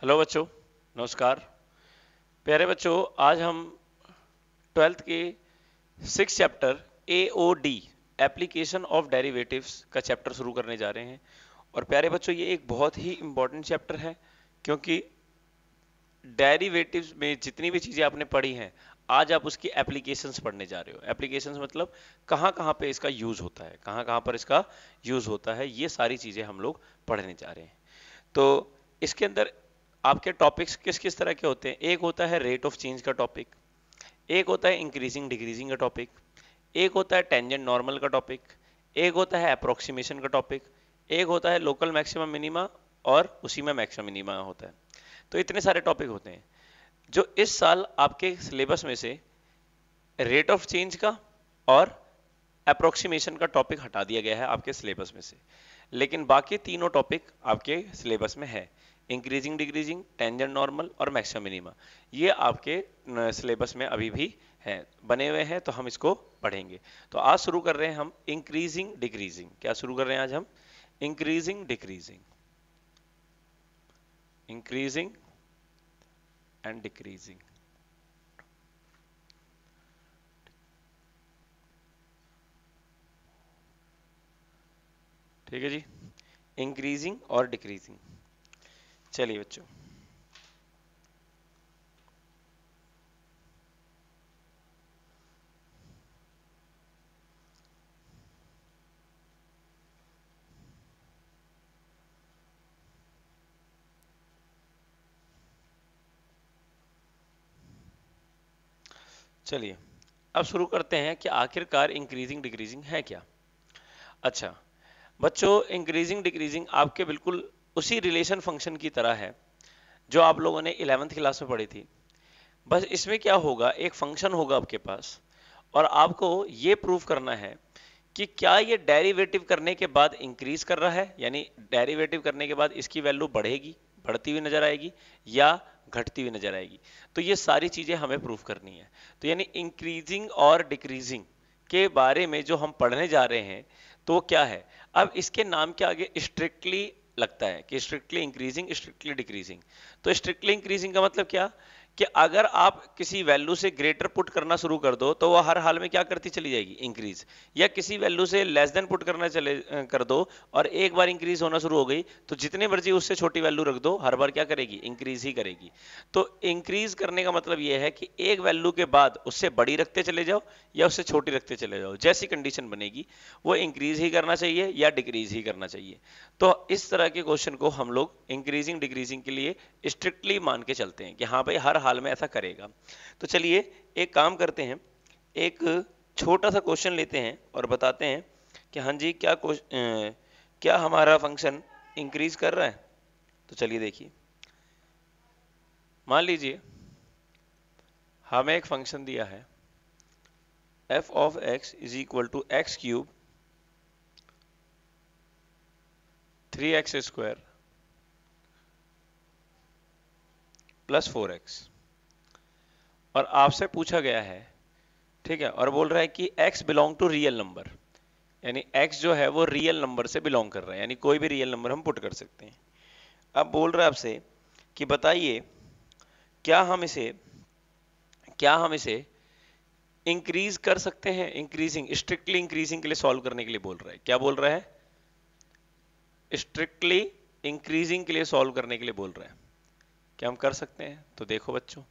hello बच्चों नमस्कार प्यारे बच्चों आज हम ट्वेल्थ के six chapter A O D application of derivatives का चैप्टर शुरू करने जा रहे हैं और प्यारे बच्चों ये एक बहुत ही इम्पॉर्टेंट चैप्टर है क्योंकि डेरिवेटिव्स में जितनी भी चीज़ें आपने पढ़ी हैं आज आप उसकी एप्लीकेशंस पढ़ने जा रहे हो एप्लीकेशंस मतलब कहाँ कहाँ पे इसका यूज़ होता है कहाँ कहाँ पर इसका यूज़ होता है ये सारी चीज़ें हम लोग पढ़ने जा रहे हैं तो इसके अंदर आपके टॉपिक्स किस किस तरह के होते हैं एक होता है रेट ऑफ चेंज का टॉपिक एक होता है इंक्रीजिंग डिक्रीजिंग का टॉपिक एक होता है टेंजेंट नॉर्मल का टॉपिक एक होता है अप्रोक्सीमेशन का टॉपिक एक होता है लोकल मैक्सिमम मिनिमा और उसी में मैक्सिमम मिनिमा होता है तो इतने सारे टॉपिक होते हैं जो इस साल आपके सिलेबस में से रेट ऑफ चेंज का और अप्रोक्सीमेशन का टॉपिक हटा दिया गया है आपके सिलेबस में से लेकिन बाकी तीनों टॉपिक आपके सिलेबस में है इंक्रीजिंग डिक्रीजिंग टेंजेंट नॉर्मल और मैक्सिमम मिनिमा ये आपके सिलेबस में अभी भी है बने हुए हैं तो हम इसको पढ़ेंगे तो आज शुरू कर रहे हैं हम इंक्रीजिंग डिक्रीजिंग क्या शुरू कर रहे हैं आज हम increasing decreasing increasing and decreasing ठीक है जी इंक्रीजिंग और डिक्रीजिंग चलिए बच्चों चलिए अब शुरू करते हैं कि आखिरकार इंक्रीजिंग डिक्रीजिंग है क्या अच्छा बच्चों इंक्रीजिंग डिक्रीजिंग आपके बिल्कुल उसी रिलेशन फंक्शन की तरह है जो आप लोगों ने इलेवेंथ क्लास में पढ़ी थी बस इसमें क्या होगा एक फंक्शन होगा आपके पास और आपको ये प्रूव करना है कि क्या ये डेरिवेटिव करने के बाद इंक्रीज कर रहा है यानी डेरिवेटिव करने के बाद इसकी वैल्यू बढ़ेगी बढ़ती हुई नजर आएगी या घटती हुई नजर आएगी तो ये सारी चीजें हमें प्रूव करनी है तो यानी इंक्रीजिंग और डिक्रीजिंग के बारे में जो हम पढ़ने जा रहे हैं तो क्या है अब इसके नाम के आगे स्ट्रिक्टली लगता है कि स्ट्रिक्टली इंक्रीजिंग स्ट्रिक्टली डिक्रीजिंग तो स्ट्रिक्टली इंक्रीजिंग का मतलब क्या कि अगर आप किसी वैल्यू से ग्रेटर पुट करना शुरू कर दो तो वह हर हाल में क्या करती चली जाएगी इंक्रीज या किसी वैल्यू से लेस देन पुट करना चले कर दो और एक बार इंक्रीज होना शुरू हो गई तो जितने मर्जी उससे छोटी वैल्यू रख दो हर बार क्या करेगी इंक्रीज ही करेगी तो इंक्रीज करने का मतलब यह है कि एक वैल्यू के बाद उससे बड़ी रखते चले जाओ या उससे छोटी रखते चले जाओ जैसी कंडीशन बनेगी वो इंक्रीज ही करना चाहिए या डिक्रीज ही करना चाहिए तो इस तरह के क्वेश्चन को हम लोग इंक्रीजिंग डिक्रीजिंग के लिए स्ट्रिक्टली मान के चलते हैं कि हाँ भाई हर हाल में ऐसा करेगा तो चलिए एक काम करते हैं एक छोटा सा क्वेश्चन लेते हैं और बताते हैं कि हाँ जी क्या क्या हमारा फंक्शन इंक्रीज कर रहा है तो चलिए देखिए मान लीजिए हमें एक फंक्शन दिया है F of x is equal to X cube three x square plus four X और आपसे पूछा गया है ठीक है और बोल रहा है कि x belong to real number यानी x जो है वो रियल नंबर से बिलोंग कर रहा है यानी कोई भी रियल नंबर हम पुट कर सकते हैं अब बोल रहा है आपसे कि बताइए क्या हम इसे क्या हम इसे इंक्रीज कर सकते हैं इंक्रीजिंग स्ट्रिक्टली इंक्रीजिंग के लिए सॉल्व करने के लिए बोल रहा है क्या बोल रहा है स्ट्रिक्टली इंक्रीजिंग के लिए सॉल्व करने के लिए बोल रहा है क्या हम कर सकते हैं तो देखो बच्चों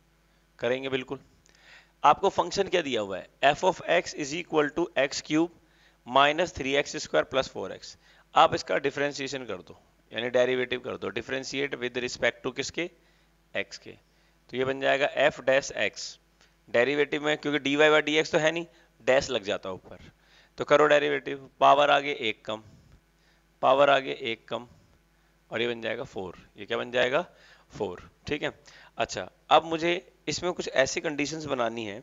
करेंगे बिल्कुल आपको फंक्शन क्या दिया हुआ है F of x is equal to X cube minus three x square plus four X आप इसका डिफ्रेंसिएशन कर दो यानी डेरिवेटिव कर दो डिफ्रेंशिएट विद रिस्पेक्ट टू किसके एक्स के तो ये बन जाएगा एफ डैश एक्स डेरिवेटिव में क्योंकि D Y by D X तो है नहीं डैश लग जाता है ऊपर तो करो डेरिवेटिव पावर आगे एक कम पावर आगे एक कम और ये बन जाएगा फोर ये क्या बन जाएगा फोर ठीक है अच्छा अब मुझे इसमें कुछ ऐसी कंडीशंस बनानी है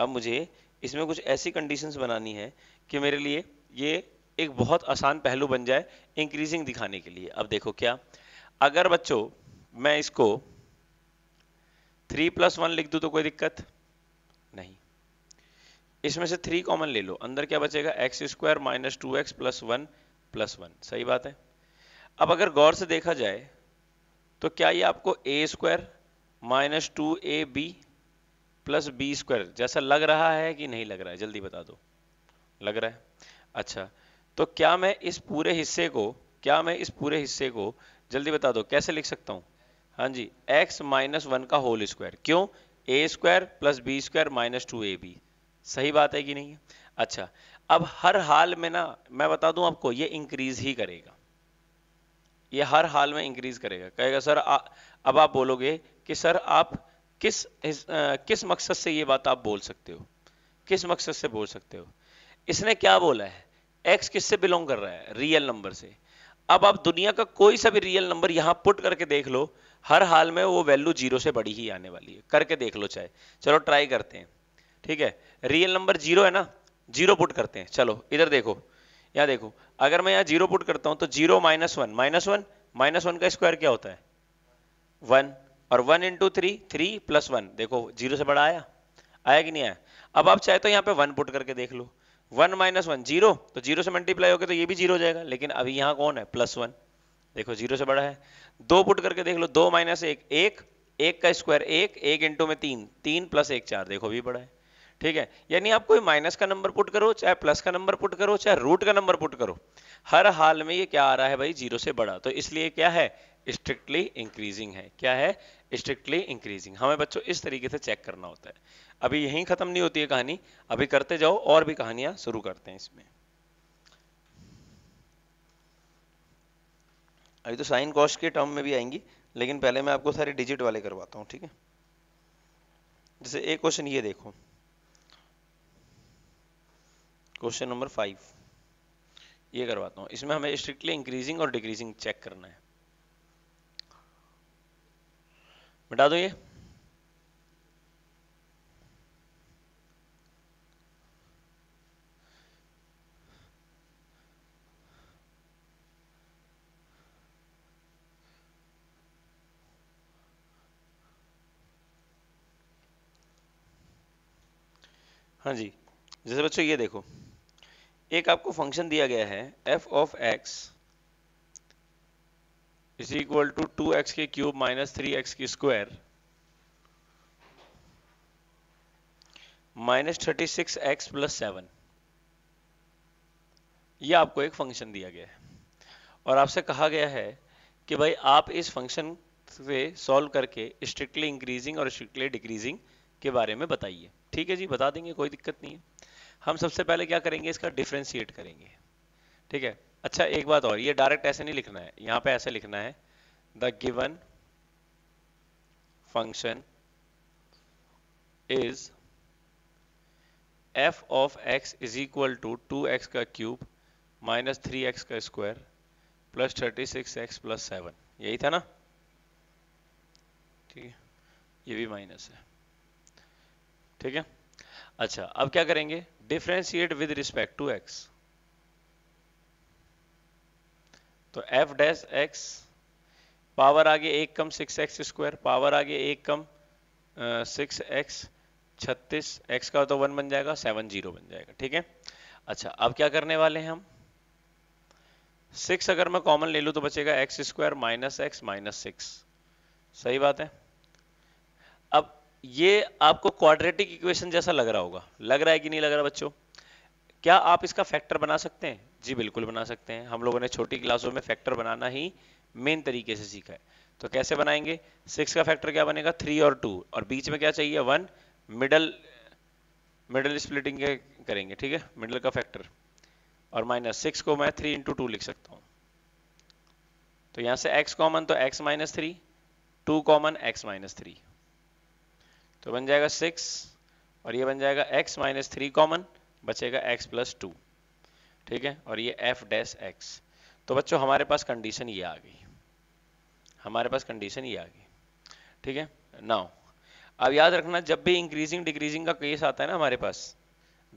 अब मुझे इसमें कुछ ऐसी कंडीशंस बनानी है कि मेरे लिए ये एक बहुत आसान पहलू बन जाए इंक्रीजिंग दिखाने के लिए अब देखो क्या अगर बच्चों मैं इसको थ्री प्लस वन लिख दू तो कोई दिक्कत नहीं इसमें से थ्री कॉमन ले लो अंदर क्या बचेगा X square minus two X plus one plus one सही बात है अब अगर गौर से देखा जाए तो क्या ये आपको A square minus two A B plus B square जैसा लग रहा है कि नहीं लग रहा है जल्दी बता दो लग रहा है अच्छा तो क्या मैं इस पूरे हिस्से को क्या मैं इस पूरे हिस्से को जल्दी बता दो कैसे लिख सकता हूँ हाँ जी x माइनस वन का होल स्क्वायर क्यों A square plus B square minus two A B सही बात है कि नहीं है अच्छा अब हर हाल में ना मैं बता दूं आपको ये इंक्रीज ही करेगा ये हर हाल में इंक्रीज करेगा कहेगा सर आ, अब आप बोलोगे कि सर आप किस आ, किस मकसद से ये बात आप बोल सकते हो किस मकसद से बोल सकते हो इसने क्या बोला है एक्स किससे बिलोंग कर रहा है रियल नंबर से अब आप दुनिया का कोई सा भी रियल नंबर यहां पुट करके देख लो हर हाल में वो वैल्यू जीरो से बड़ी ही आने वाली है करके देख लो चाहे चलो ट्राई करते हैं ठीक है रियल नंबर जीरो है ना जीरो पुट करते हैं चलो इधर देखो यहाँ देखो अगर मैं यहाँ जीरो पुट करता हूँ तो zero minus one minus one minus one का स्क्वायर क्या होता है वन और one into three three plus one देखो जीरो से बड़ा आया आया कि नहीं आया अब आप चाहे तो यहाँ पे वन पुट करके देख लो वन माइनस वन जीरो तो जीरो से मल्टीप्लाई होकर तो ये भी जीरो हो जाएगा लेकिन अभी यहाँ कौन है प्लस वन देखो जीरो से बड़ा है दो पुट करके देख लो दो माइनस एक एक एक का स्क्वायर एक एक इंटू में तीन तीन प्लस एक चार देखो भी बड़ा है ठीक है यानी आप कोई माइनस का नंबर पुट करो चाहे प्लस का नंबर पुट करो चाहे रूट का नंबर पुट करो हर हाल में ये क्या आ रहा है भाई जीरो से बड़ा तो इसलिए क्या है स्ट्रिक्टली इंक्रीजिंग है क्या है स्ट्रिक्टली इंक्रीजिंग हमें बच्चों इस तरीके से चेक करना होता है अभी यहीं खत्म नहीं होती है कहानी अभी करते जाओ और भी कहानियां शुरू करते हैं इसमें अभी तो साइन कॉस्ट के टर्म में भी आएंगी लेकिन पहले मैं आपको सारे डिजिट वाले करवाता हूँ ठीक है जैसे एक क्वेश्चन ये देखो क्वेश्चन नंबर फाइव ये करवाता हूँ इसमें हमें स्ट्रिक्टली इंक्रीजिंग और डिक्रीजिंग चेक करना है मिटा दो ये हाँ जी जैसे बच्चों ये देखो एक आपको फंक्शन दिया गया है F of x is equal to two X के क्यूब माइनस थ्री एक्स की square minus thirty six X plus seven यह आपको एक फंक्शन दिया गया है और आपसे कहा गया है कि भाई आप इस फंक्शन से सॉल्व करके स्ट्रिक्टली इंक्रीजिंग और स्ट्रिक्टली डिक्रीजिंग के बारे में बताइए ठीक है जी बता देंगे कोई दिक्कत नहीं है हम सबसे पहले क्या करेंगे इसका डिफ्रेंशिएट करेंगे ठीक है अच्छा एक बात और ये डायरेक्ट ऐसे नहीं लिखना है यहाँ पे ऐसे लिखना है the given function is F of x is equal to two X का क्यूब माइनस थ्री एक्स का square plus thirty six X plus seven यही था ना ठीक है ये भी माइनस है ठीक है अच्छा अब क्या करेंगे differentiate with respect to x तो एफ डैश एक्स पावर आगे एक कम सिक्स एक्स स्क्वायर पावर आगे एक कम सिक्स एक्स छत्तीस एक्स का तो वन बन जाएगा सेवन जीरो बन जाएगा ठीक है अच्छा अब क्या करने वाले हैं हम सिक्स अगर मैं कॉमन ले लू तो बचेगा X square minus X minus six सही बात है अब ये आपको क्वाड्रेटिक इक्वेशन जैसा लग रहा होगा लग रहा है कि नहीं लग रहा बच्चों क्या आप इसका फैक्टर बना सकते हैं जी बिल्कुल बना सकते हैं हम लोगों ने छोटी क्लासों में फैक्टर बनाना ही मेन तरीके से सीखा है तो कैसे बनाएंगे सिक्स का फैक्टर क्या बनेगा थ्री और टू और बीच में क्या चाहिए वन मिडल मिडल स्प्लिटिंग करेंगे ठीक है मिडल का फैक्टर और माइनस सिक्स को मैं थ्री इंटू टू लिख सकता हूँ तो यहाँ से x कॉमन तो x minus three two common x minus three तो बन जाएगा सिक्स और ये बन जाएगा x माइनस थ्री कॉमन बचेगा x प्लस टू ठीक है और ये एफ डैश एक्स तो बच्चों हमारे पास कंडीशन ये आ गई हमारे पास कंडीशन ये आ गई ठीक है नाउ अब याद रखना जब भी इंक्रीजिंग डिक्रीजिंग का केस आता है ना हमारे पास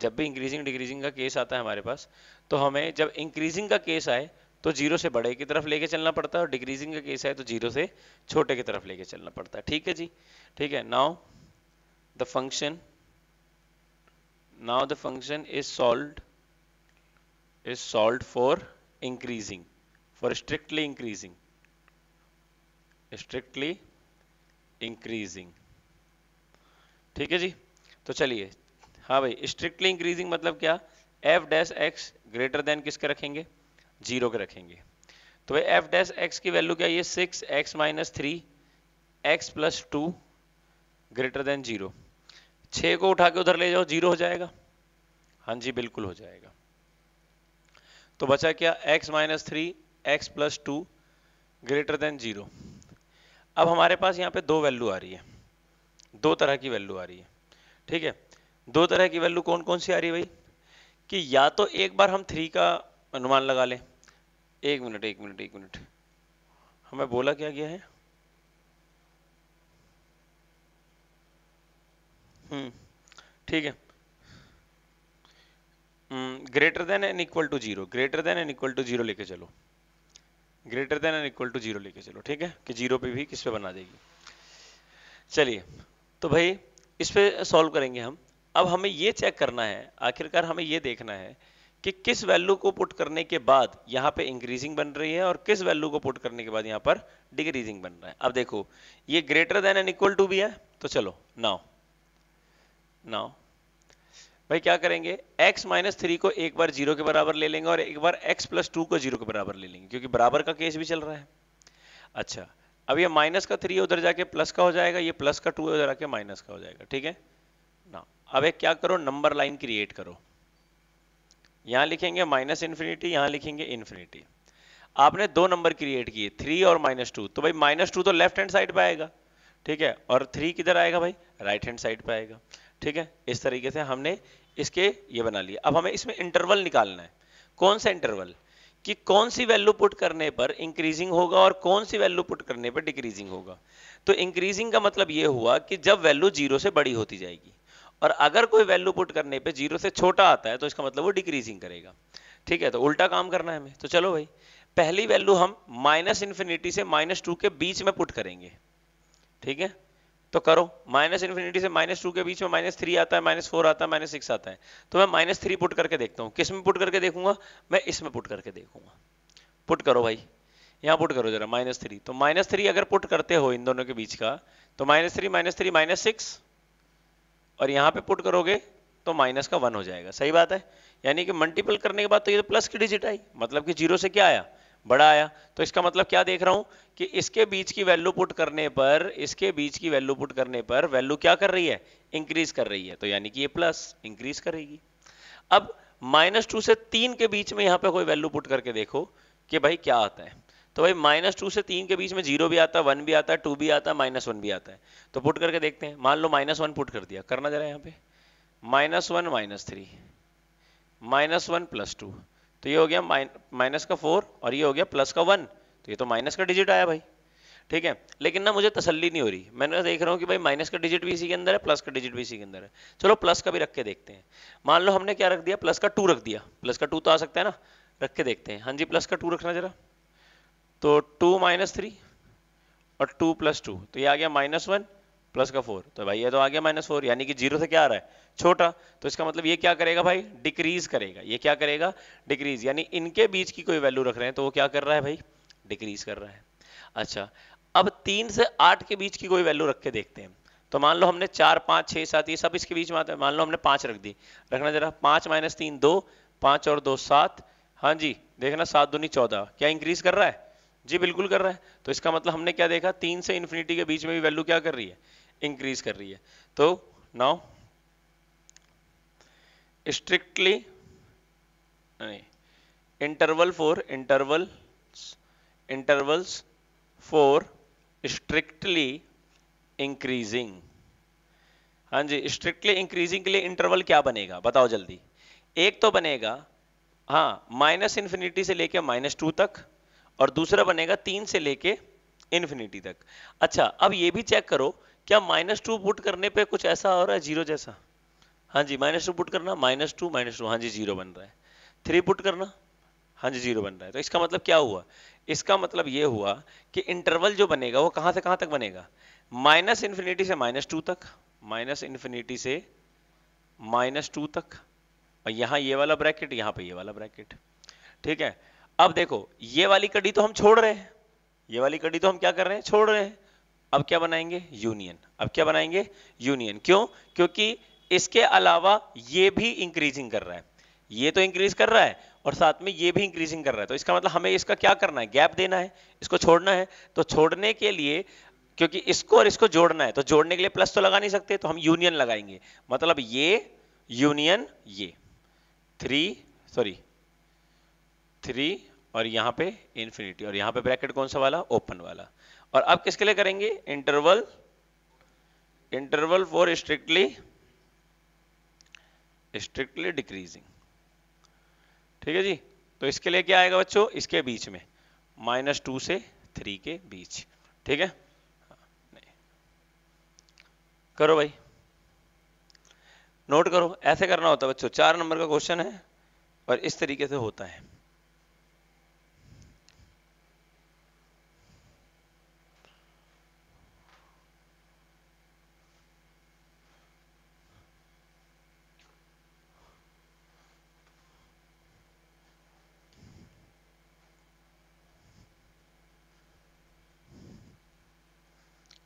जब भी इंक्रीजिंग डिक्रीजिंग का केस आता है हमारे पास तो हमें जब इंक्रीजिंग का केस आए तो जीरो से बड़े की तरफ लेके चलना पड़ता है और डिक्रीजिंग का केस आए तो जीरो से छोटे की तरफ लेके चलना पड़ता है ठीक है जी ठीक है now the function now the function is solve is solved for increasing for strictly increasing strictly increasing ठीक है जी तो चलिए हाँ भाई स्ट्रिक्टली इंक्रीजिंग मतलब क्या F dash X greater than किसके रखेंगे जीरो के रखेंगे तो भाई एफ डैश एक्स की वैल्यू क्या ये six x minus three X plus two greater than zero छः को उठा के उधर ले जाओ जीरो हो जाएगा हाँ जी बिल्कुल हो जाएगा तो बचा क्या x minus three X plus two greater than zero अब हमारे पास यहाँ पे दो वैल्यू आ रही है दो तरह की वैल्यू आ रही है ठीक है दो तरह की वैल्यू कौन कौन सी आ रही है भाई कि या तो एक बार हम थ्री का अनुमान लगा लें एक मिनट एक मिनट एक मिनट हमें बोला क्या गया है हम्म ठीक है greater than and equal to zero greater than and equal to zero लेके चलो greater than and equal to zero लेके चलो ठीक है कि जीरो पे भी किस पे बना देगी चलिए तो भाई इस पे सॉल्व करेंगे हम अब हमें ये चेक करना है आखिरकार हमें ये देखना है कि किस वैल्यू को पुट करने के बाद यहाँ पे इंक्रीजिंग बन रही है और किस वैल्यू को पुट करने के बाद यहाँ पर डिक्रीजिंग बन रहा है अब देखो ये greater than and equal to भी है तो चलो नाउ नाउ भाई क्या करेंगे x माइनस थ्री को एक बार जीरो के बराबर ले लेंगे और एक बार x प्लस टू को जीरो के बराबर ले लेंगे क्योंकि बराबर का केस भी चल रहा है अच्छा अब ये माइनस का थ्री उधर जाके प्लस का हो जाएगा ये प्लस का टू उधर आके माइनस का हो जाएगा ठीक है ना अब एक क्या करो नंबर लाइन क्रिएट करो यहां लिखेंगे माइनस इन्फिनिटी यहां लिखेंगे इन्फिनिटी आपने दो नंबर क्रिएट किए थ्री और माइनस टू तो भाई माइनस टू तो लेफ्ट हैंड साइड पर आएगा ठीक है और थ्री किधर आएगा भाई राइट हैंड साइड पर आएगा ठीक है इस तरीके से हमने इसके ये बना लिया अब हमें इसमें इंटरवल निकालना है कौन सा इंटरवल कि कौन सी वैल्यू पुट करने पर इंक्रीजिंग होगा और कौन सी वैल्यू पुट करने पर डिक्रीजिंग होगा तो इंक्रीजिंग का मतलब ये हुआ कि जब वैल्यू जीरो से बड़ी होती जाएगी और अगर कोई वैल्यू पुट करने पर जीरो से छोटा आता है तो इसका मतलब वो डिक्रीजिंग करेगा ठीक है तो उल्टा काम करना है हमें तो चलो भाई पहली वैल्यू हम माइनस इंफिनिटी से माइनस टू के बीच में पुट करेंगे ठीक है तो करो माइनस इन्फिनिटी से माइनस टू के बीच में माइनस थ्री आता है माइनस फोर आता है माइनस सिक्स आता है तो मैं माइनस थ्री पुट करके देखता हूँ किस में पुट करके देखूंगा मैं इसमें पुट करके देखूंगा पुट करो भाई यहाँ पुट करो जरा माइनस थ्री तो माइनस थ्री अगर पुट करते हो इन दोनों के बीच का तो minus three minus three minus six और यहाँ पे पुट करोगे तो माइनस का वन हो जाएगा सही बात है यानी कि मल्टीपल करने के बाद तो ये तो प्लस की डिजिट आई मतलब कि जीरो से क्या आया बड़ा आया तो इसका मतलब क्या देख रहा हूं कि इसके बीच की वैल्यू पुट करने पर इसके बीच की वैल्यू पुट करने पर वैल्यू क्या कर रही है इंक्रीज कर रही है तो यानी कि ये प्लस इंक्रीज करेगी अब माइनस टू से तीन के बीच में यहां पे कोई वैल्यू पुट करके देखो कि भाई क्या आता है तो भाई माइनस टू से तीन के बीच में जीरो भी आता है वन भी आता है टू भी आता है माइनस वन भी आता है तो पुट करके देखते हैं मान लो माइनस वन पुट कर दिया करना जरा यहाँ पे minus one minus three minus one plus two तो ये हो गया माइनस का फोर और ये हो गया प्लस का वन तो ये तो माइनस का डिजिट आया भाई ठीक है लेकिन ना मुझे तसल्ली नहीं हो रही मैंने देख रहा हूँ कि भाई माइनस का डिजिट भी इसी के अंदर है प्लस का डिजिट भी इसी के अंदर है चलो प्लस का भी रख के देखते हैं मान लो हमने क्या रख दिया प्लस का टू रख दिया प्लस का टू तो आ सकता है ना रख के देखते हैं हाँ जी प्लस का टू रखना जरा तो टू माइनस थ्री और टू प्लस टू तो ये आ गया माइनस वन प्लस का फोर तो भाई ये तो आ गया माइनस फोर यानी कि जीरो से क्या आ रहा है छोटा तो इसका मतलब ये क्या करेगा भाई डिक्रीज करेगा ये क्या करेगा डिक्रीज यानी इनके बीच की कोई वैल्यू रख रहे हैं तो वो क्या कर रहा है भाई डिक्रीज कर रहा है अच्छा अब तीन से आठ के बीच की कोई वैल्यू रख के देखते हैं तो मान लो हमने चार पांच छह सात ये सब इसके बीच में आता है मान लो हमने पांच रख दी रखना जरा पांच माइनस तीन दो पांच और दो सात हाँ जी देखना सात दूनी चौदह क्या इंक्रीज कर रहा है जी बिल्कुल कर रहा है तो इसका मतलब हमने क्या देखा तीन से इन्फिनिटी के बीच में भी वैल्यू क्या कर रही है इंक्रीज कर रही है तो now strictly interval for interval intervals for strictly increasing हाँ जी स्ट्रिक्टली इंक्रीजिंग के लिए इंटरवल क्या बनेगा बताओ जल्दी एक तो बनेगा हाँ माइनस इंफिनिटी से लेके माइनस टू तक और दूसरा बनेगा तीन से लेके इंफिनिटी तक अच्छा अब ये भी चेक करो क्या माइनस टू पुट करने पे कुछ ऐसा हो रहा है जीरो जैसा हाँ जी माइनस टू पुट करना माइनस टू माइनस टू हाँ जी जीरो बन रहा है थ्री पुट करना हाँ जी जीरो बन रहा है तो इसका मतलब क्या हुआ इसका मतलब ये हुआ कि इंटरवल जो बनेगा वो कहाँ से कहाँ तक बनेगा माइनस इन्फिनिटी से माइनस टू तक माइनस इन्फिनिटी से माइनस टू तक और यहाँ ये वाला ब्रैकेट यहाँ पे ये वाला ब्रैकेट ठीक है अब देखो ये वाली कड़ी तो हम छोड़ रहे हैं ये वाली कड़ी तो हम क्या कर रहे हैं छोड़ रहे हैं अब क्या बनाएंगे यूनियन अब क्या बनाएंगे यूनियन क्यों क्योंकि इसके अलावा ये भी इंक्रीजिंग कर रहा है ये तो इंक्रीज कर रहा है और साथ में ये भी इंक्रीजिंग कर रहा है तो इसका मतलब हमें इसका क्या करना है गैप देना है इसको छोड़ना है तो छोड़ने के लिए क्योंकि इसको और इसको जोड़ना है तो जोड़ने के लिए प्लस तो लगा नहीं सकते तो हम यूनियन लगाएंगे मतलब ये यूनियन ये थ्री सॉरी थ्री और यहां पे इन्फिनिटी और यहां पे ब्रैकेट कौन सा वाला ओपन वाला और अब किसके लिए करेंगे interval interval for strictly strictly decreasing ठीक है जी तो इसके लिए क्या आएगा बच्चों इसके बीच में माइनस टू से थ्री के बीच ठीक है करो भाई नोट करो ऐसे करना होता है बच्चों चार नंबर का क्वेश्चन है और इस तरीके से होता है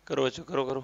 करो बच्चों करो करो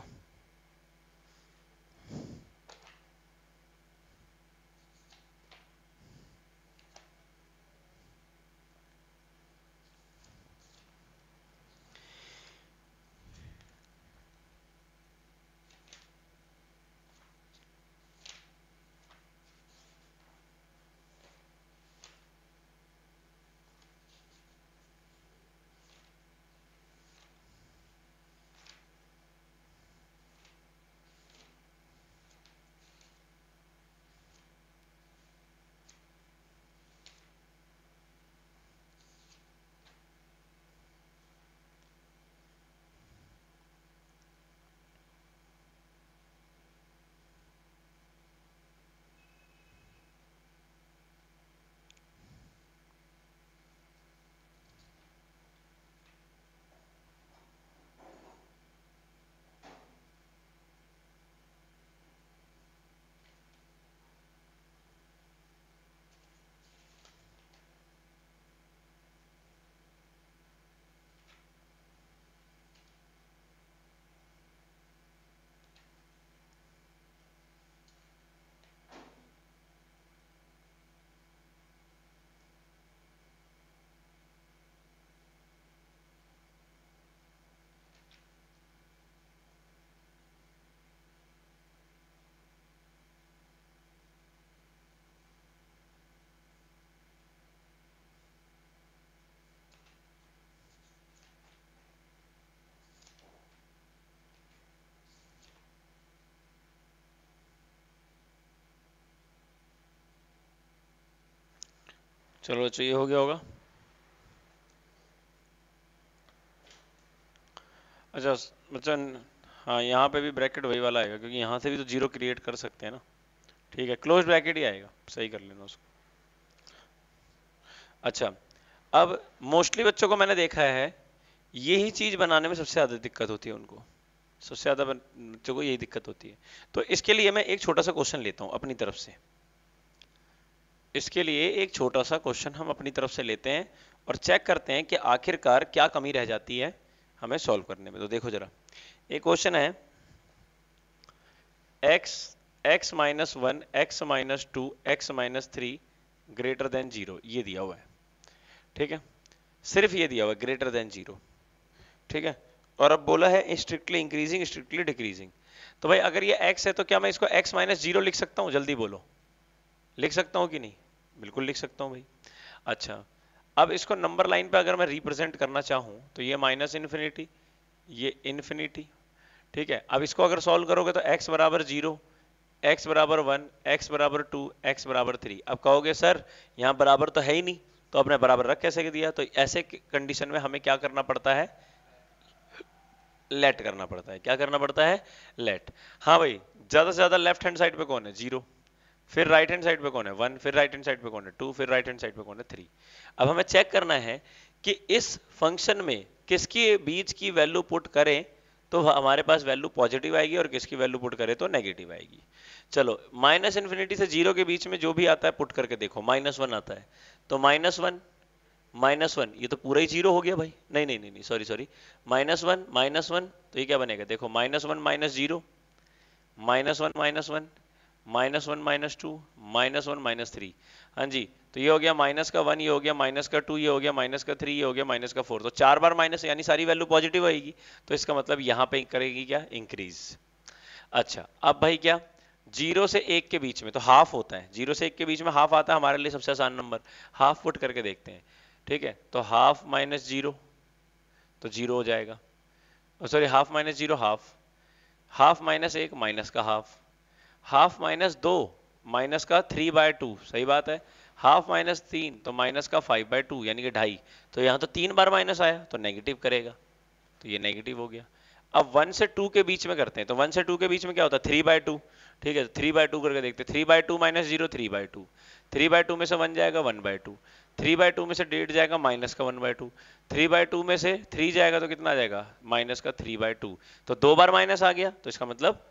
चलो बच्चों अच्छा, ये हो गया होगा अच्छा बच्चा हाँ यहाँ पे भी ब्रैकेट वही वाला आएगा क्योंकि यहाँ से भी तो जीरो क्रिएट कर सकते हैं ना ठीक है क्लोज ब्रैकेट ही आएगा सही कर लेना उसको अच्छा अब मोस्टली बच्चों को मैंने देखा है यही चीज बनाने में सबसे ज्यादा दिक्कत होती है उनको सबसे ज्यादा बच्चों को यही दिक्कत होती है तो इसके लिए मैं एक छोटा सा क्वेश्चन लेता हूँ अपनी तरफ से इसके लिए एक छोटा सा क्वेश्चन हम अपनी तरफ से लेते हैं और चेक करते हैं कि आखिरकार क्या कमी रह जाती है हमें सॉल्व करने में तो देखो जरा एक क्वेश्चन है x x minus one X minus two X minus three greater than zero ये दिया हुआ है ठीक है सिर्फ ये दिया हुआ है ग्रेटर देन जीरो ठीक है और अब बोला है स्ट्रिक्टली इंक्रीजिंग स्ट्रिक्टली डिक्रीजिंग तो भाई अगर ये x है तो क्या मैं इसको x माइनस जीरो लिख सकता हूँ जल्दी बोलो लिख सकता हूँ कि नहीं बिल्कुल लिख सकता हूँ भाई अच्छा अब इसको नंबर लाइन पे अगर मैं रिप्रेजेंट करना चाहूँ तो ये माइनस इन्फिनिटी ये इन्फिनिटी ठीक है अब इसको अगर सॉल्व करोगे तो x बराबर जीरो एक्स बराबर वन एक्स बराबर टू एक्स बराबर थ्री अब कहोगे सर यहाँ बराबर तो है ही नहीं तो आपने बराबर रख कैसे दिया तो ऐसे कंडीशन में हमें क्या करना पड़ता है लेट करना पड़ता है क्या करना पड़ता है लेट हाँ भाई ज्यादा से ज्यादा लेफ्ट हैंड साइड पे कौन है जीरो फिर राइट हैंड साइड पे कौन है वन फिर राइट हैंड साइड पे कौन है टू फिर राइट हैंड साइड पे कौन है थ्री अब हमें चेक करना है कि इस फंक्शन में किसकी बीच की वैल्यू पुट करें तो हमारे पास वैल्यू पॉजिटिव आएगी और किसकी वैल्यू पुट करें तो नेगेटिव आएगी चलो माइनस इन्फिनिटी से जीरो के बीच में जो भी आता है पुट करके देखो माइनस वन आता है तो माइनस वन माइनस वन ये तो पूरा ही जीरो हो गया भाई नहीं नहीं नहीं sorry sorry minus one minus one तो ये क्या बनेगा देखो minus one minus zero minus one minus one minus one minus two minus one minus three हाँ जी तो ये हो गया माइनस का वन ये हो गया माइनस का टू ये हो गया माइनस का थ्री ये हो गया माइनस का फोर तो चार बार माइनस यानी सारी वैल्यू पॉजिटिव आएगी तो इसका मतलब यहाँ पे करेगी क्या इंक्रीज अच्छा अब भाई क्या जीरो से एक के बीच में तो हाफ होता है जीरो से एक के बीच में हाफ आता है हमारे लिए सबसे आसान नंबर हाफ फुट करके देखते हैं ठीक है तो हाफ माइनस जीरो तो जीरो हो जाएगा sorry half minus zero half half minus एक माइनस का हाफ हाफ माइनस दो माइनस का थ्री बाय टू सही बात है हाफ माइनस तीन तो माइनस का फाइव बाय टू यानी कि ढाई तो यहाँ तो तीन बार माइनस आया तो नेगेटिव करेगा तो ये नेगेटिव हो गया अब वन से टू के बीच में करते हैं तो वन से टू के बीच में क्या होता है थ्री बाय टू ठीक है तो थ्री बाय टू करके देखते हैं three by two minus zero three by two three by two में से वन जाएगा one by two three by two में से डेढ़ जाएगा माइनस का one by two three by two में से थ्री जाएगा तो कितना आ जाएगा माइनस का थ्री बाय टू तो दो बार माइनस आ गया तो इसका मतलब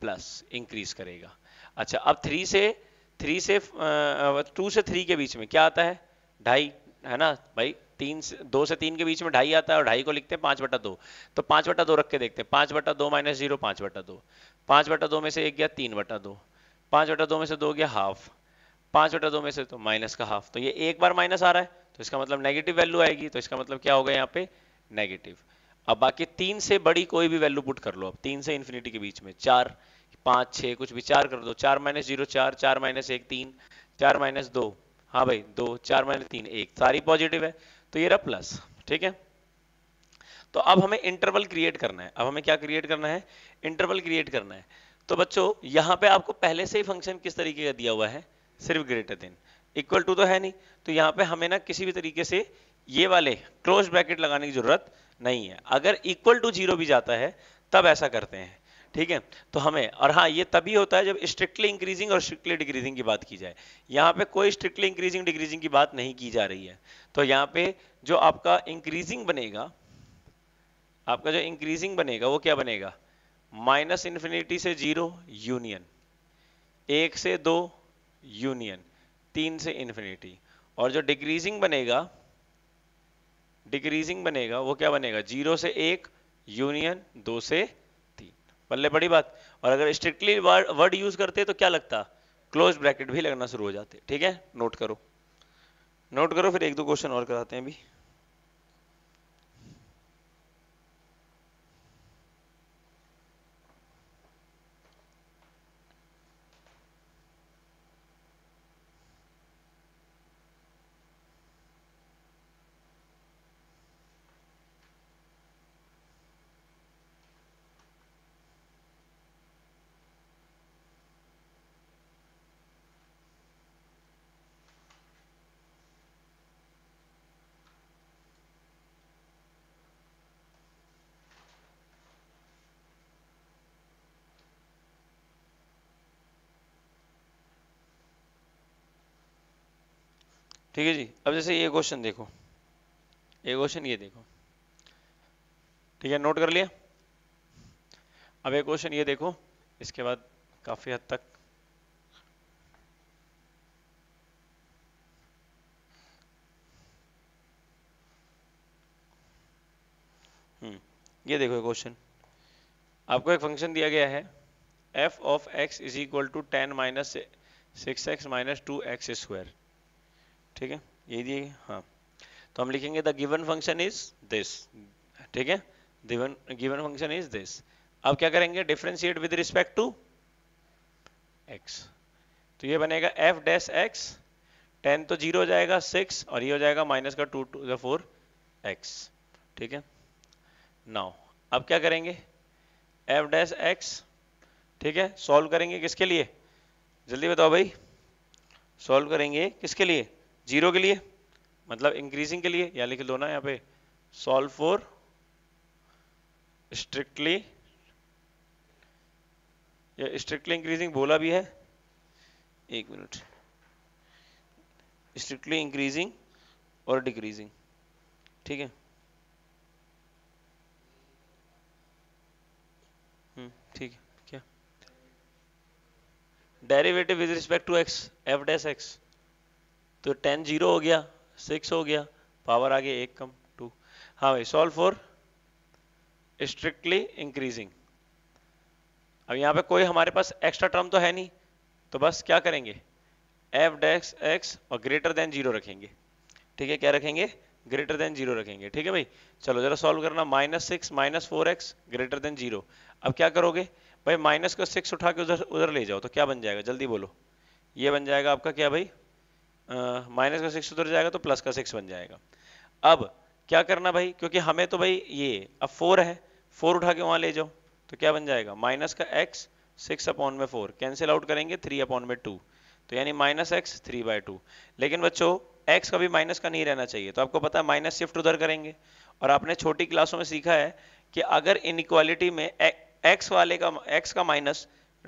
प्लस इंक्रीज करेगा अच्छा अब थ्री से थ्री से टू से थ्री के बीच में क्या आता है ढाई है ना भाई तीन से दो से तीन के बीच में ढाई आता है और ढाई को लिखते हैं पांच बटा दो तो पांच बटा दो रख के देखते हैं पांच बटा दो माइनस जीरो पांच बटा दो पांच बटा दो में से एक गया तीन बटा दो पांच बटा दो में से दो गया हाफ पांच बटा दो में से तो माइनस का हाफ तो ये एक बार माइनस आ रहा है तो इसका मतलब नेगेटिव वैल्यू आएगी तो इसका मतलब क्या होगा यहाँ पे नेगेटिव अब बाकी तीन से बड़ी कोई भी वैल्यू पुट कर लो अब तीन से इन्फिनिटी के बीच में चार पांच छह कुछ विचार कर दो चार माइनस जीरो चार चार माइनस एक तीन चार माइनस दो हाँ भाई दो चार माइनस तीन एक सारी पॉजिटिव है तो ये रहा प्लस ठीक है तो अब हमें इंटरवल क्रिएट करना है अब हमें क्या क्रिएट करना है इंटरवल क्रिएट करना है तो बच्चों यहाँ पे आपको पहले से ही फंक्शन किस तरीके का दिया हुआ है सिर्फ ग्रेटर देन इक्वल टू तो है नहीं तो यहाँ पे हमें ना किसी भी तरीके से ये वाले क्लोज ब्रैकेट लगाने की जरूरत नहीं है अगर इक्वल टू जीरो भी जाता है तब ऐसा करते हैं ठीक है तो हमें और हाँ ये तभी होता है जब स्ट्रिक्टली इंक्रीजिंग और स्ट्रिक्टली डिक्रीजिंग की बात की जाए यहाँ पे कोई स्ट्रिक्टली इंक्रीजिंग डिक्रीजिंग की बात नहीं की जा रही है तो यहाँ पे जो आपका इंक्रीजिंग बनेगा आपका जो इंक्रीजिंग बनेगा वो क्या बनेगा माइनस इन्फिनिटी से जीरो यूनियन एक से दो यूनियन तीन से इन्फिनिटी और जो डिक्रीजिंग बनेगा डिक्रीजिंग बनेगा वो क्या बनेगा जीरो से एक यूनियन दो से तीन बल्ले बड़ी बात और अगर स्ट्रिक्टली वर्ड यूज करते तो क्या लगता क्लोज ब्रैकेट भी लगना शुरू हो जाते ठीक है नोट करो नोट करो फिर एक दो क्वेश्चन और कराते हैं अभी ठीक है जी अब जैसे ये क्वेश्चन देखो ये क्वेश्चन ये देखो ठीक है नोट कर लिया अब एक क्वेश्चन ये देखो इसके बाद काफी हद तक हम्म ये देखो क्वेश्चन आपको एक फंक्शन दिया गया है F of x is equal to ten minus six x minus two x square ठीक है यही दिए हाँ तो हम लिखेंगे the given function is this ठीक है given given function is this अब क्या करेंगे differentiate with respect to x तो ये बनेगा एफ डैश एक्स टेन तो जीरो हो जाएगा सिक्स और ये हो जाएगा माइनस का two two the four x ठीक है नाउ अब क्या करेंगे एफ डैश एक्स ठीक है सॉल्व करेंगे किसके लिए जल्दी बताओ भाई सॉल्व करेंगे किसके लिए जीरो के लिए मतलब इंक्रीजिंग के लिए या लिख दो ना यहाँ पे सॉल्व फॉर स्ट्रिक्टली या स्ट्रिक्टली इंक्रीजिंग बोला भी है एक मिनट स्ट्रिक्टली इंक्रीजिंग और डिक्रीजिंग ठीक है हम्म, ठीक है क्या derivative with respect to x f dash x तो टेन जीरो हो गया सिक्स हो गया पावर आगे एक कम टू हाँ भाई सॉल्व फॉर स्ट्रिक्टली इंक्रीजिंग अब यहाँ पे कोई हमारे पास एक्स्ट्रा टर्म तो है नहीं तो बस क्या करेंगे एफ डेक्स एक्स और ग्रेटर देन जीरो रखेंगे ठीक है क्या रखेंगे ग्रेटर देन जीरो रखेंगे ठीक है भाई चलो जरा सॉल्व करना minus six minus four x greater than zero अब क्या करोगे भाई माइनस को सिक्स उठा के उधर उधर ले जाओ तो क्या बन जाएगा जल्दी बोलो ये बन जाएगा आपका क्या भाई माइनस का सिक्स उधर जाएगा तो प्लस का सिक्स बन जाएगा अब क्या करना भाई क्योंकि हमें तो भाई ये अब फोर है फोर उठा के वहां ले जाओ तो क्या बन जाएगा माइनस का एक्स सिक्स अपॉन में फोर कैंसिल आउट करेंगे थ्री अपॉन में टू तो यानी minus x three by two लेकिन बच्चों एक्स कभी माइनस का नहीं रहना चाहिए तो आपको पता है माइनस शिफ्ट उधर करेंगे और आपने छोटी क्लासों में सीखा है कि अगर इनक्वालिटी में एक्स e, वाले का एक्स का माइनस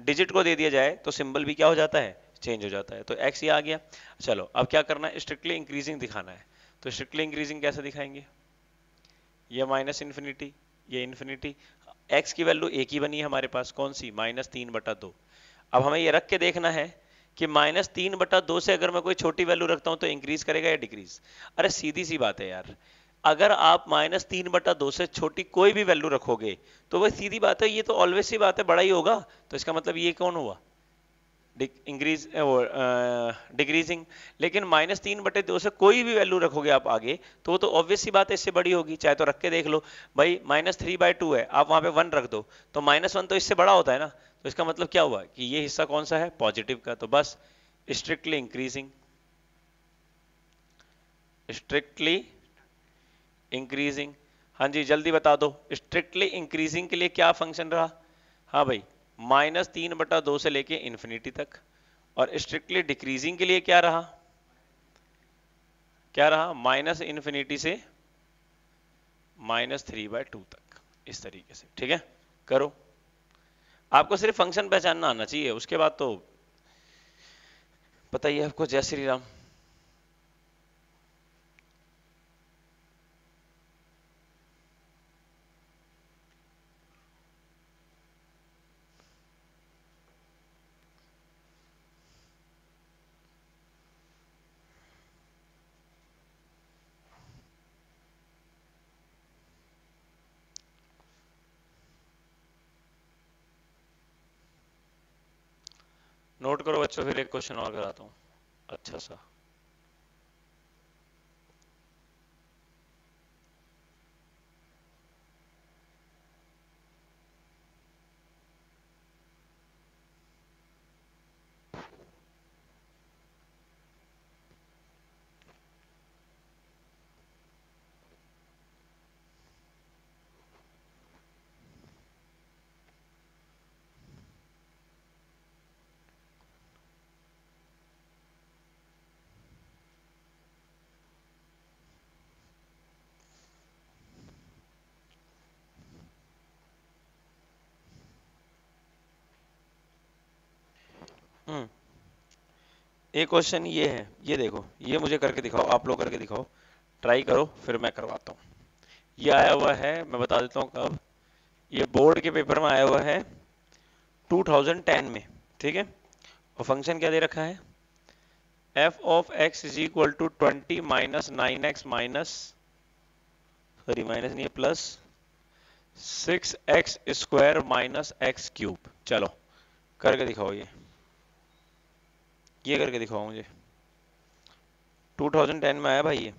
डिजिट को दे दिया जाए तो सिंबल भी क्या हो जाता है चेंज हो जाता है तो एक्स ये आ गया चलो अब क्या करना है स्ट्रिक्टली इंक्रीजिंग दिखाना है तो स्ट्रिक्टली इंक्रीजिंग कैसे दिखाएंगे ये माइनस इन्फिनिटी ये इन्फिनिटी एक्स की वैल्यू एक ही बनी है हमारे पास कौन सी माइनस तीन बटा दो अब हमें ये रख के देखना है कि माइनस तीन बटा दो से अगर मैं कोई छोटी वैल्यू रखता हूं तो इंक्रीज करेगा या डिक्रीज अरे सीधी सी बात है यार अगर आप माइनस तीन बटा दो से छोटी कोई भी वैल्यू रखोगे तो वह सीधी बात है ये तो ऑलवेज सी बात है बड़ा ही होगा तो इसका मतलब ये कौन हुआ इंक्रीज डिक्रीजिंग लेकिन माइनस तीन बटे दो से कोई भी वैल्यू रखोगे आप आगे तो वो तो ऑब्वियस सी बात है इससे बड़ी होगी चाहे तो रख के देख लो भाई माइनस थ्री बाय टू है आप वहाँ पे वन रख दो तो माइनस वन तो इससे बड़ा होता है ना तो इसका मतलब क्या हुआ कि ये हिस्सा कौन सा है पॉजिटिव का तो बस स्ट्रिक्टली इंक्रीजिंग स्ट्रिक्टली इंक्रीजिंग हाँ जी जल्दी बता दो स्ट्रिक्टली इंक्रीजिंग के लिए क्या फंक्शन रहा हाँ भाई माइनस तीन बटा दो से लेके इन्फिनिटी तक और स्ट्रिक्टली डिक्रीजिंग के लिए क्या रहा क्या रहा माइनस इन्फिनिटी से माइनस थ्री बाय टू तक इस तरीके से ठीक है करो आपको सिर्फ फंक्शन पहचानना आना चाहिए उसके बाद तो पता ही है आपको जय श्री राम करो बच्चों फिर एक क्वेश्चन और कराता हूँ अच्छा सा एक क्वेश्चन ये है ये देखो ये मुझे करके दिखाओ आप लोग करके दिखाओ ट्राई करो फिर मैं करवाता हूँ ये आया हुआ है मैं बता देता हूँ कब ये बोर्ड के पेपर में आया हुआ है 2010 में ठीक है और फंक्शन क्या दे रखा है F of x is equal to twenty minus nine x minus sorry minus नहीं plus six x square minus x cube चलो करके दिखाओ ये ये करके दिखाओ मुझे 2010 में आया भाई ये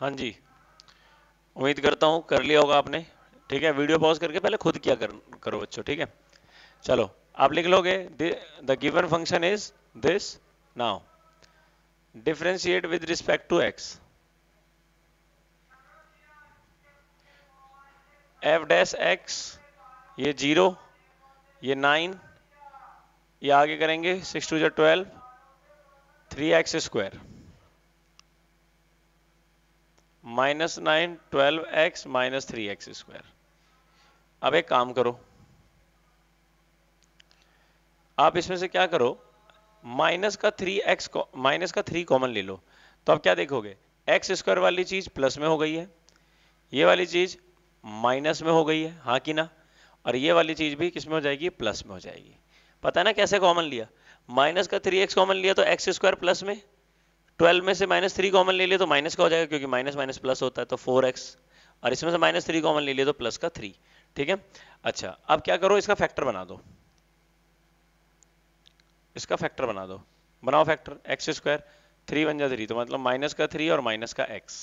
हाँ जी उम्मीद करता हूँ कर लिया होगा आपने ठीक है वीडियो पॉज करके पहले खुद क्या कर, करो बच्चों ठीक है चलो आप लिख लोगे the given function is this now differentiate with respect to x f dash x ये जीरो ये नाइन ये आगे करेंगे सिक्स टू जो twelve three x square minus nine twelve x minus three x square अब एक काम करो आप इसमें से क्या करो माइनस का थ्री एक्स माइनस का थ्री कॉमन ले लो तो आप क्या देखोगे एक्स स्क्वायर वाली चीज प्लस में हो गई है ये वाली चीज माइनस में हो गई है हाँ कि ना और ये वाली चीज भी किसमें हो जाएगी प्लस में हो जाएगी पता है ना कैसे कॉमन लिया माइनस का थ्री एक्स कॉमन लिया तो एक्स स्क्वायर प्लस में ट्वेल्व में से माइनस थ्री कॉमन ले लिया तो माइनस का हो जाएगा क्योंकि माइनस माइनस प्लस होता है तो फोर एक्स और इसमें से माइनस थ्री कॉमन ले लिया तो प्लस का थ्री ठीक है अच्छा अब क्या करो इसका फैक्टर बना दो इसका फैक्टर बना दो बनाओ factor x square three one जाए थ्री तो मतलब माइनस का थ्री और माइनस का एक्स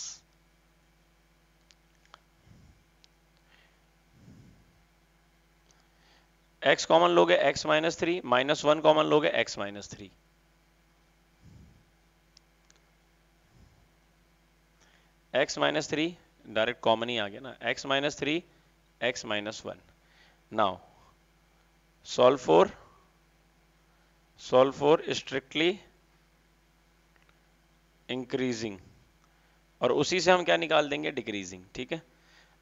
एक्स कॉमन लोगे x minus three minus one common लोगे x minus three x minus three direct common ही आ गया ना x minus three x minus one now solve for solve for strictly increasing और उसी से हम क्या निकाल देंगे डिक्रीजिंग ठीक है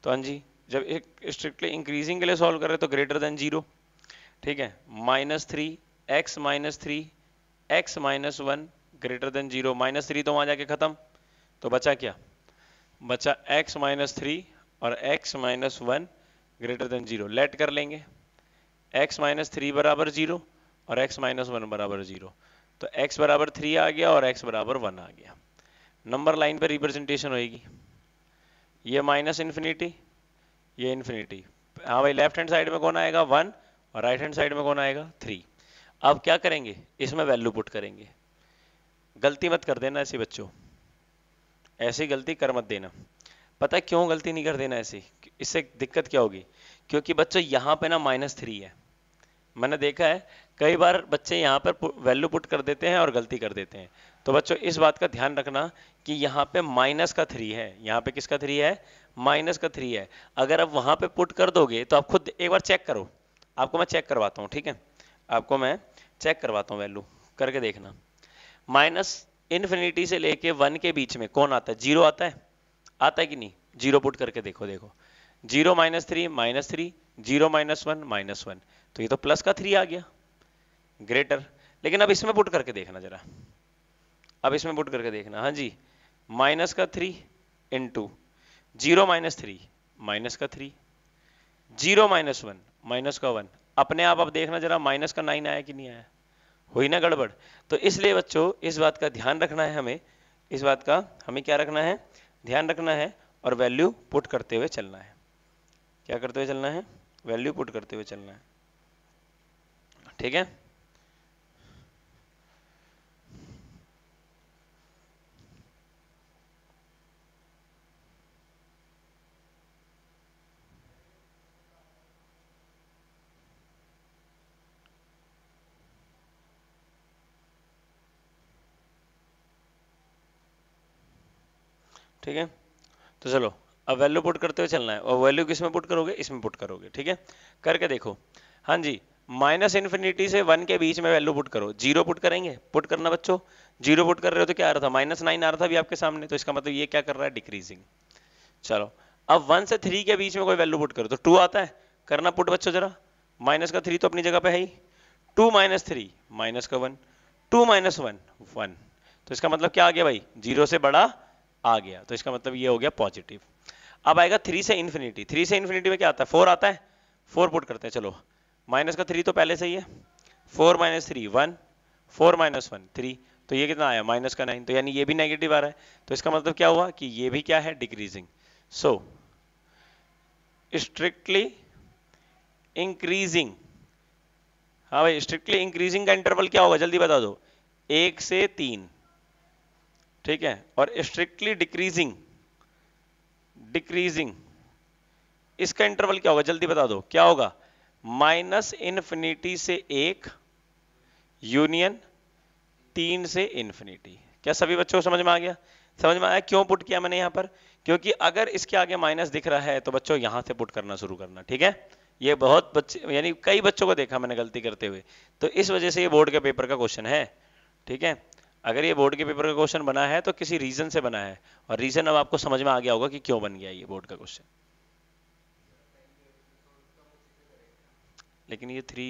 तो हाँ जी जब एक स्ट्रिक्टली इंक्रीजिंग के लिए सॉल्व कर रहे तो ग्रेटर देन जीरो ठीक है minus three x minus three x minus one greater than zero minus three तो वहां जाके खत्म तो बचा क्या बचा x माइनस थ्री और x minus one greater than zero let कर लेंगे x माइनस थ्री बराबर जीरो और x माइनस वन बराबर जीरो तो x बराबर थ्री आ गया और x बराबर वन आ गया नंबर लाइन पर रिप्रेजेंटेशन होगी ये माइनस इन्फिनिटी ये इन्फिनिटी हाँ भाई लेफ्ट हैंड साइड में कौन आएगा वन और राइट हैंड साइड में कौन आएगा थ्री अब क्या करेंगे इसमें वैल्यू पुट करेंगे गलती मत कर देना ऐसे बच्चों ऐसी गलती कर मत देना पता है क्यों गलती नहीं कर देना ऐसी इससे दिक्कत क्या होगी क्योंकि बच्चों यहाँ पे ना माइनस थ्री है मैंने देखा है कई बार बच्चे यहाँ पर वैल्यू पुट कर देते हैं और गलती कर देते हैं तो बच्चों इस बात का ध्यान रखना कि यहाँ पे माइनस का थ्री है यहाँ पे किसका थ्री है माइनस का थ्री है अगर आप वहाँ पे पुट कर दोगे तो आप खुद एक बार चेक करो आपको मैं चेक करवाता हूँ ठीक है आपको मैं चेक करवाता हूँ वैल्यू करके देखना माइनस इन्फिनिटी से लेके वन के बीच में कौन आता है जीरो आता है आता है कि नहीं जीरो पुट करके देखो देखो zero minus three minus three zero minus one minus one तो ये तो प्लस का थ्री आ गया ग्रेटर लेकिन अब इसमें पुट करके देखना जरा अब इसमें पुट करके देखना हाँ जी माइनस का three into zero minus three minus का three zero minus one minus का वन अपने आप अब देखना जरा माइनस का नाइन आया कि नहीं आया हुई ना गड़बड़ तो इसलिए बच्चों इस बात का ध्यान रखना है हमें इस बात का हमें क्या रखना है ध्यान रखना है और वैल्यू पुट करते हुए चलना है क्या करते हुए चलना है वैल्यू पुट करते हुए चलना है ठीक है ठीक है तो चलो अब वैल्यू पुट करते हुए चलना है और वैल्यू किस में पुट करोगे इसमें पुट करोगे ठीक है करके देखो हाँ जी माइनस इन्फिनिटी से वन के बीच में वैल्यू पुट करो जीरो पुट करेंगे पुट करना बच्चों जीरो पुट कर रहे हो तो क्या आ रहा था माइनस नाइन आ रहा था भी आपके सामने तो इसका मतलब ये क्या कर रहा है डिक्रीजिंग चलो अब वन से थ्री के बीच में कोई वैल्यू पुट करो तो टू आता है करना पुट बच्चों जरा माइनस का थ्री तो अपनी जगह पे है ही टू माइनस थ्री माइनस का one two minus one one तो इसका मतलब क्या आ गया भाई जीरो से बड़ा आ गया तो इसका मतलब ये हो गया पॉजिटिव अब आएगा थ्री से इन्फिनिटी थ्री से इन्फिनिटी में क्या आता है फोर आता है फोर पुट करते हैं चलो माइनस का थ्री तो पहले से ही है four minus three one four minus one three तो ये कितना आया माइनस का नाइन तो यानी ये भी नेगेटिव आ रहा है तो इसका मतलब क्या हुआ कि ये भी क्या है डिक्रीजिंग सो स्ट्रिक्टली इंक्रीजिंग हाँ भाई स्ट्रिक्टली इंक्रीजिंग का इंटरवल क्या होगा जल्दी बता दो एक से तीन ठीक है और स्ट्रिक्टली डिक्रीजिंग डिक्रीजिंग इसका इंटरवल क्या होगा जल्दी बता दो क्या होगा माइनस इनफिनिटी से एक यूनियन तीन से इनफिनिटी क्या सभी बच्चों को समझ में आ गया समझ में आया क्यों पुट किया मैंने यहां पर क्योंकि अगर इसके आगे माइनस दिख रहा है तो बच्चों यहां से पुट करना शुरू करना ठीक है ये बहुत बच्चे यानी कई बच्चों को देखा मैंने गलती करते हुए तो इस वजह से ये बोर्ड के पेपर का क्वेश्चन है ठीक है अगर ये बोर्ड के पेपर का क्वेश्चन बना है तो किसी रीजन से बना है और रीजन अब आपको समझ में आ गया होगा कि क्यों बन गया ये बोर्ड का क्वेश्चन लेकिन ये थ्री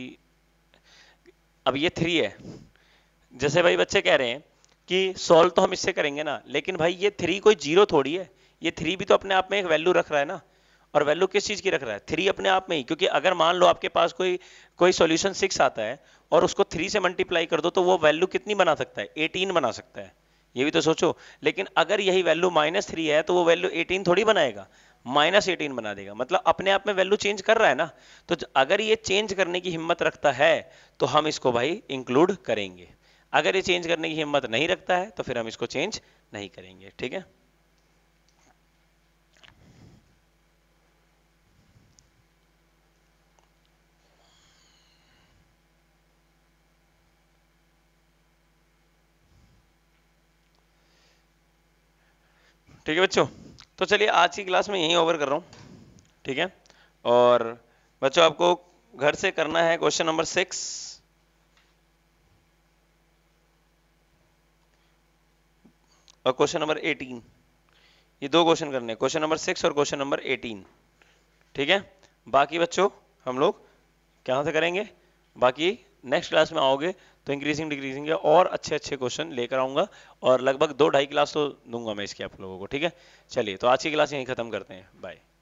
अब ये थ्री है जैसे भाई बच्चे कह रहे हैं कि सॉल्व तो हम इससे करेंगे ना लेकिन भाई ये थ्री कोई जीरो थोड़ी है ये थ्री भी तो अपने आप में एक वैल्यू रख रहा है ना और वैल्यू किस चीज की रख रहा है थ्री अपने आप में ही क्योंकि अगर मान लो आपके पास कोई कोई सॉल्यूशन सिक्स आता है और उसको थ्री से मल्टीप्लाई कर दो तो वो वैल्यू कितनी बना सकता है एटीन बना सकता है ये भी तो सोचो लेकिन अगर यही वैल्यू माइनस थ्री है तो वो वैल्यू एटीन थोड़ी बनाएगा माइनस एटीन बना देगा मतलब अपने आप में वैल्यू चेंज कर रहा है ना तो अगर ये चेंज करने की हिम्मत रखता है तो हम इसको भाई इंक्लूड करेंगे अगर ये चेंज करने की हिम्मत नहीं रखता है तो फिर हम इसको चेंज नहीं करेंगे ठीक है ठीक है बच्चों तो चलिए आज की क्लास में यहीं ओवर कर रहा हूँ ठीक है और बच्चों आपको घर से करना है क्वेश्चन नंबर सिक्स और क्वेश्चन नंबर एटीन ये दो क्वेश्चन करने हैं क्वेश्चन नंबर सिक्स और क्वेश्चन नंबर एटीन ठीक है बाकी बच्चों हम लोग कहाँ से करेंगे बाकी नेक्स्ट क्लास में आओगे तो इंक्रीजिंग डिक्रीजिंग और अच्छे अच्छे क्वेश्चन लेकर आऊंगा और लगभग दो ढाई क्लास तो दूंगा मैं इसके आप लोगों को ठीक है चलिए तो आज की क्लास यहीं खत्म करते हैं बाय